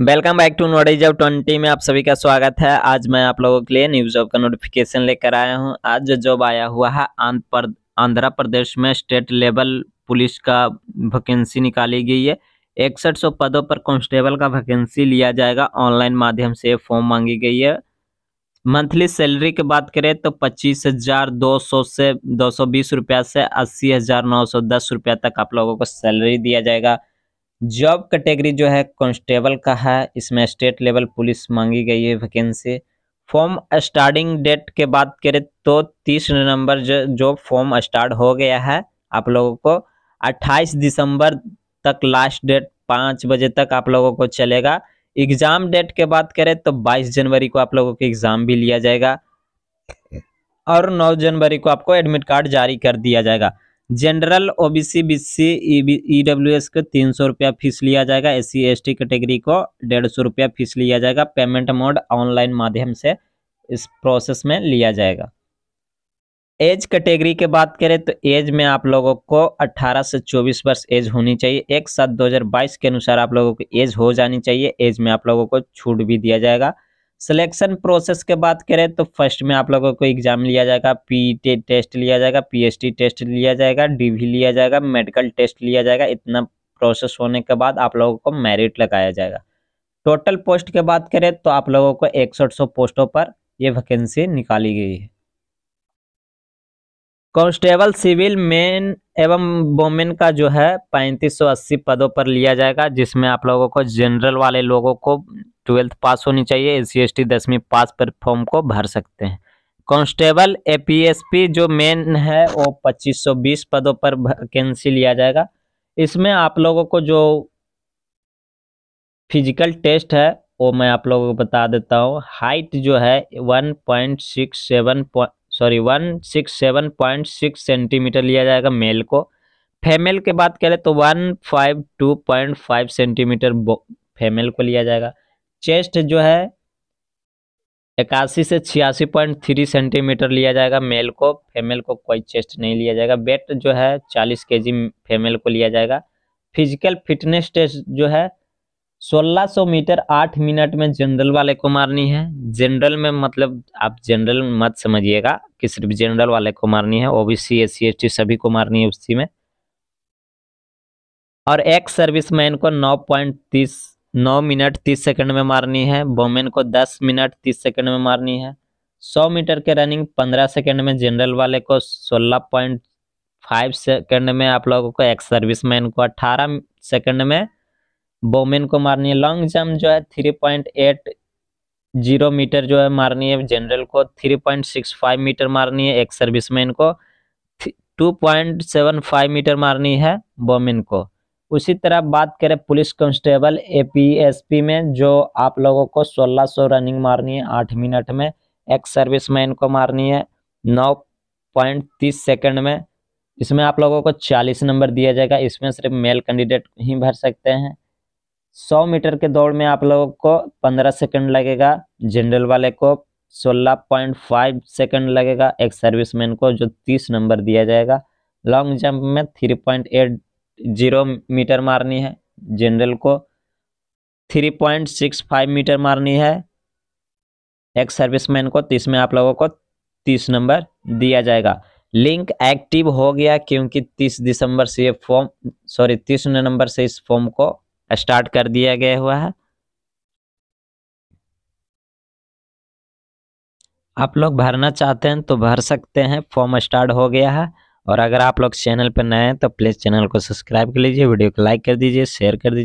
welcome back to knowledge of twenty में आप सभी का स्वागत है आज मैं आप लोगों के लिए न्यूज जॉब का नोटिफिकेशन लेकर आया हूं आज जो जॉब आया हुआ है आंध्र प्रदेश में स्टेट लेवल पुलिस का वैकेंसी निकाली गई है इकसठ सौ पदों पर कांस्टेबल का वैकेंसी लिया जाएगा ऑनलाइन माध्यम से फॉर्म मांगी गई है मंथली सैलरी की बात करें तो पच्चीस हज़ार दो सौ से दो सौ बीस रुपया से अस्सी हज़ार नौ सौ दस रुपया तक आप लोगों को सैलरी दिया जाएगा जॉब कैटेगरी जो है कांस्टेबल का है इसमें स्टेट लेवल पुलिस मांगी गई है वैकेंसी फॉर्म स्टार्टिंग डेट के बात करें तो तीस नवंबर जो जो फॉर्म स्टार्ट हो गया है आप लोगों को 28 दिसंबर तक लास्ट डेट पाँच बजे तक आप लोगों को चलेगा एग्ज़ाम डेट के बात करें तो 22 जनवरी को आप लोगों के एग्ज़ाम भी लिया जाएगा और 9 जनवरी को आपको एडमिट कार्ड जारी कर दिया जाएगा जनरल ओबीसी बीसी ईडब्ल्यूएस को तीन सौ रुपया फीस लिया जाएगा S C S T category को डेढ़ सौ रुपया फीस लिया जाएगा पेमेंट मोड ऑनलाइन माध्यम से इस प्रोसेस में लिया जाएगा एज कैटेगरी के बात करें तो एज में आप लोगों को 18 से 24 वर्ष एज होनी चाहिए एक सात 2022 के अनुसार आप लोगों को एज हो जानी चाहिए एज में आप लोगों को छूट भी दिया जाएगा सिलेक्शन प्रोसेस के बात करें तो फर्स्ट में आप लोगों को एग्जाम लिया जाएगा पी टे टेस्ट लिया जाएगा पी टेस्ट लिया जाएगा डीवी लिया जाएगा मेडिकल टेस्ट लिया जाएगा इतना प्रोसेस होने के बाद आप लोगों को मेरिट लगाया जाएगा टोटल पोस्ट की बात करें तो आप लोगों को इकसठ पोस्टों पर यह वैकेंसी निकाली गई है कांस्टेबल सिविल मेन एवं वोमेन का जो है 3580 पदों पर लिया जाएगा जिसमें आप लोगों को जनरल वाले लोगों को ट्वेल्थ पास होनी चाहिए एस सी एस टी दसवीं पास पर फॉर्म को भर सकते हैं कांस्टेबल एपीएसपी जो मेन है वो 2520 पदों पर वैकेंसी लिया जाएगा इसमें आप लोगों को जो फिजिकल टेस्ट है वो मैं आप लोगों को बता देता हूँ हाइट जो है 1.67 सॉरी 167.6 सेंटीमीटर लिया जाएगा मेल को फेमेल के बात करें तो 152.5 सेंटीमीटर फेमेल को लिया जाएगा चेस्ट जो है इक्यासी से छियासी पॉइंट थ्री सेंटीमीटर लिया जाएगा मेल को फीमेल को कोई चेस्ट नहीं लिया जाएगा वेट जो है चालीस के जी फीमेल को लिया जाएगा फिजिकल फिटनेस टेस्ट जो है 1600 मीटर 8 मिनट में जनरल वाले को मारनी है जनरल में मतलब आप जनरल मत समझिएगा कि सिर्फ जनरल वाले को मारनी है ओबीसी एस सी सभी को मारनी है उसी में और सर्विस सर्विसमैन को नौ पॉइंट तीस नौ मिनट तीस सेकंड में मारनी है वोमेन को दस मिनट तीस सेकंड में मारनी है सौ मीटर के रनिंग पंद्रह सेकंड में जनरल वाले को सोलह पॉइंट फाइव सेकेंड में आप लोगों को एक्स सर्विस मैन को अट्ठारह सेकंड में वोमेन को मारनी है लॉन्ग जंप जो है three point eight zero meter जो है मारनी है जनरल को three point six five meter मारनी है एक्स मैन को two point seven five meter मारनी है बोमेन को उसी तरह बात करें पुलिस कांस्टेबल एपीएसपी में जो आप लोगों को 1600 रनिंग मारनी है आठ मिनट में एक्स सर्विस मैन को मारनी है नौ पॉइंट तीस सेकेंड में इसमें आप लोगों को चालीस नंबर दिया जाएगा इसमें सिर्फ मेल कैंडिडेट ही भर सकते हैं सौ मीटर के दौड़ में आप लोगों को पंद्रह सेकेंड लगेगा जनरल वाले को सोलह पॉइंट फाइव सेकेंड लगेगा एक सर्विस को जो तीस नंबर दिया जाएगा लॉन्ग जंप में three point eight zero meter मारनी है जनरल को three point six five meter मारनी है एक्स सर्विसमैन को तीस में आप लोगों को तीस नंबर दिया जाएगा लिंक एक्टिव हो गया क्योंकि तीस दिसंबर से ये फॉर्म सॉरी तीस नंबर से इस फॉर्म को स्टार्ट कर दिया गया हुआ है आप लोग भरना चाहते हैं तो भर सकते हैं फॉर्म स्टार्ट हो गया है और अगर आप लोग चैनल पर नए हैं तो प्लीज़ चैनल को सब्सक्राइब कर लीजिए वीडियो को लाइक कर दीजिए शेयर कर दीजिए